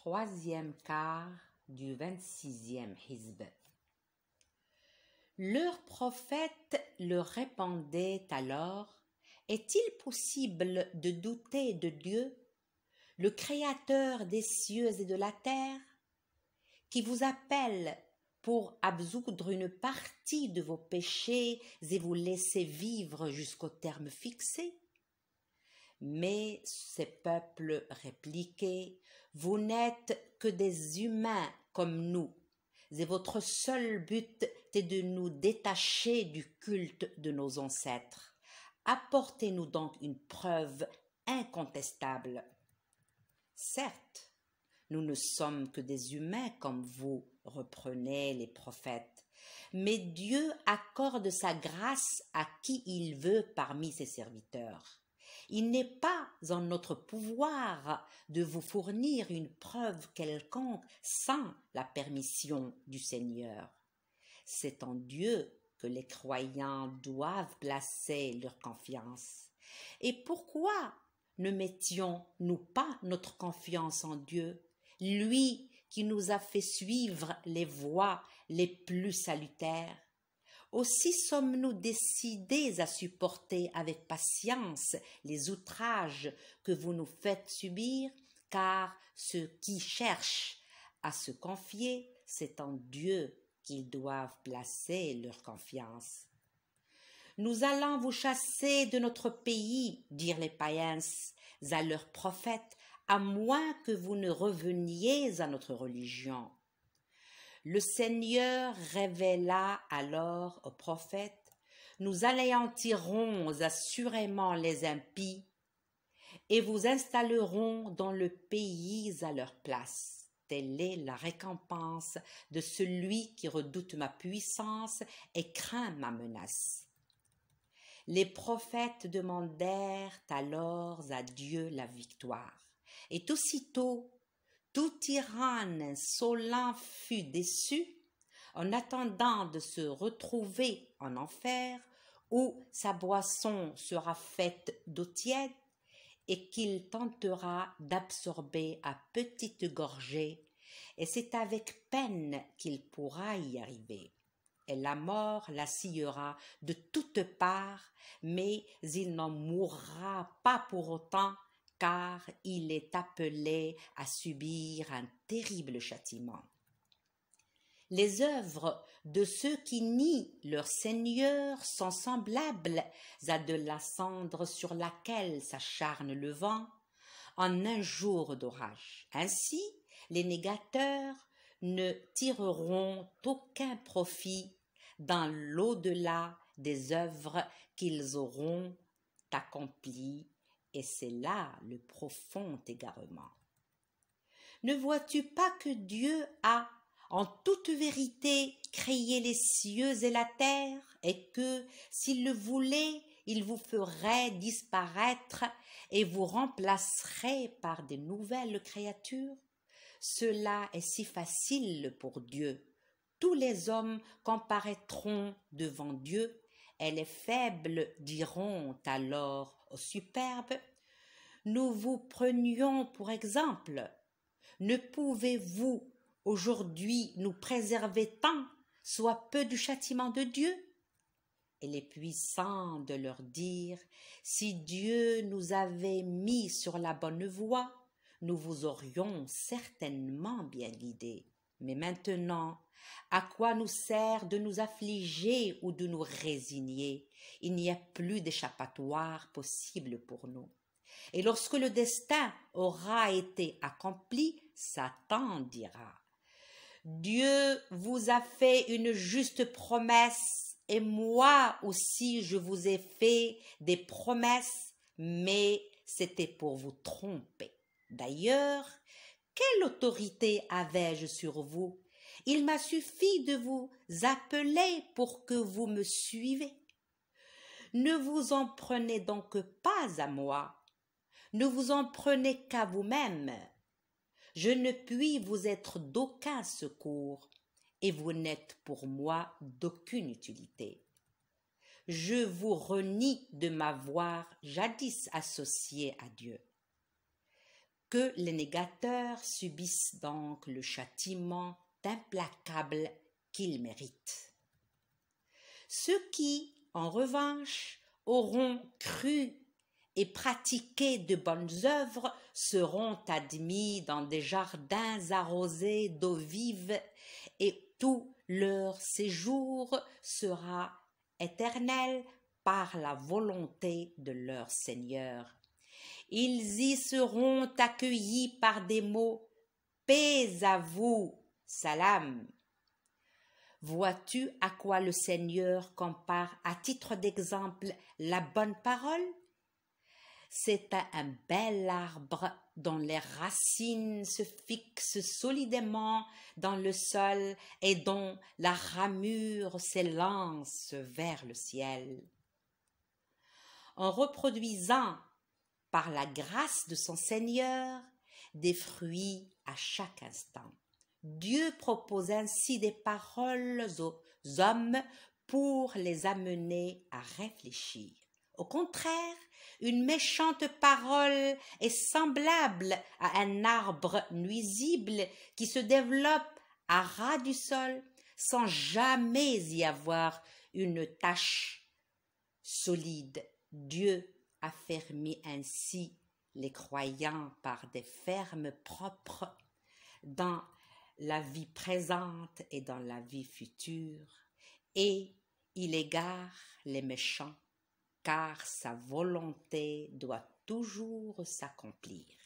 troisième quart du 26e Hizb. Leur prophète leur répondait alors Est-il possible de douter de Dieu, le Créateur des cieux et de la terre, qui vous appelle pour absoudre une partie de vos péchés et vous laisser vivre jusqu'au terme fixé mais ces peuples répliquaient Vous n'êtes que des humains comme nous, et votre seul but est de nous détacher du culte de nos ancêtres. Apportez-nous donc une preuve incontestable. Certes, nous ne sommes que des humains comme vous, reprenaient les prophètes, mais Dieu accorde sa grâce à qui il veut parmi ses serviteurs. Il n'est pas en notre pouvoir de vous fournir une preuve quelconque sans la permission du Seigneur. C'est en Dieu que les croyants doivent placer leur confiance. Et pourquoi ne mettions-nous pas notre confiance en Dieu, lui qui nous a fait suivre les voies les plus salutaires aussi sommes-nous décidés à supporter avec patience les outrages que vous nous faites subir, car ceux qui cherchent à se confier, c'est en Dieu qu'ils doivent placer leur confiance. Nous allons vous chasser de notre pays, dirent les païens à leurs prophètes, à moins que vous ne reveniez à notre religion. Le Seigneur révéla alors au prophètes, « Nous anéantirons assurément les impies, et vous installerons dans le pays à leur place. Telle est la récompense de celui qui redoute ma puissance et craint ma menace. Les prophètes demandèrent alors à Dieu la victoire. Et aussitôt tout tyranne insolent fut déçu, en attendant de se retrouver en enfer, où sa boisson sera faite d'eau tiède, et qu'il tentera d'absorber à petites gorgées, et c'est avec peine qu'il pourra y arriver. Et la mort la sciera de toutes parts, mais il n'en mourra pas pour autant, car il est appelé à subir un terrible châtiment. Les œuvres de ceux qui nient leur Seigneur sont semblables à de la cendre sur laquelle s'acharne le vent en un jour d'orage. Ainsi, les négateurs ne tireront aucun profit dans l'au-delà des œuvres qu'ils auront accomplies et c'est là le profond égarement. Ne vois-tu pas que Dieu a, en toute vérité, créé les cieux et la terre, et que, s'il le voulait, il vous ferait disparaître et vous remplacerait par de nouvelles créatures Cela est si facile pour Dieu. Tous les hommes comparaîtront devant Dieu, et les faibles diront alors superbe, nous vous prenions pour exemple. Ne pouvez-vous aujourd'hui nous préserver tant, soit peu du châtiment de Dieu Et les puissants de leur dire, si Dieu nous avait mis sur la bonne voie, nous vous aurions certainement bien guidés. Mais maintenant, à quoi nous sert de nous affliger ou de nous résigner Il n'y a plus d'échappatoire possible pour nous. Et lorsque le destin aura été accompli, Satan dira Dieu vous a fait une juste promesse, et moi aussi je vous ai fait des promesses, mais c'était pour vous tromper. D'ailleurs, quelle autorité avais-je sur vous Il m'a suffi de vous appeler pour que vous me suivez. Ne vous en prenez donc pas à moi, ne vous en prenez qu'à vous-même. Je ne puis vous être d'aucun secours, et vous n'êtes pour moi d'aucune utilité. Je vous renie de m'avoir jadis associé à Dieu que les négateurs subissent donc le châtiment implacable qu'ils méritent. Ceux qui, en revanche, auront cru et pratiqué de bonnes œuvres seront admis dans des jardins arrosés d'eau vive et tout leur séjour sera éternel par la volonté de leur Seigneur ils y seront accueillis par des mots Paix à vous, salam. Vois-tu à quoi le Seigneur compare à titre d'exemple la bonne parole C'est un bel arbre dont les racines se fixent solidement dans le sol et dont la ramure s'élance vers le ciel. En reproduisant par la grâce de son Seigneur, des fruits à chaque instant. Dieu propose ainsi des paroles aux hommes pour les amener à réfléchir. Au contraire, une méchante parole est semblable à un arbre nuisible qui se développe à ras du sol sans jamais y avoir une tâche solide. Dieu affermit ainsi les croyants par des fermes propres dans la vie présente et dans la vie future, et il égare les méchants, car sa volonté doit toujours s'accomplir.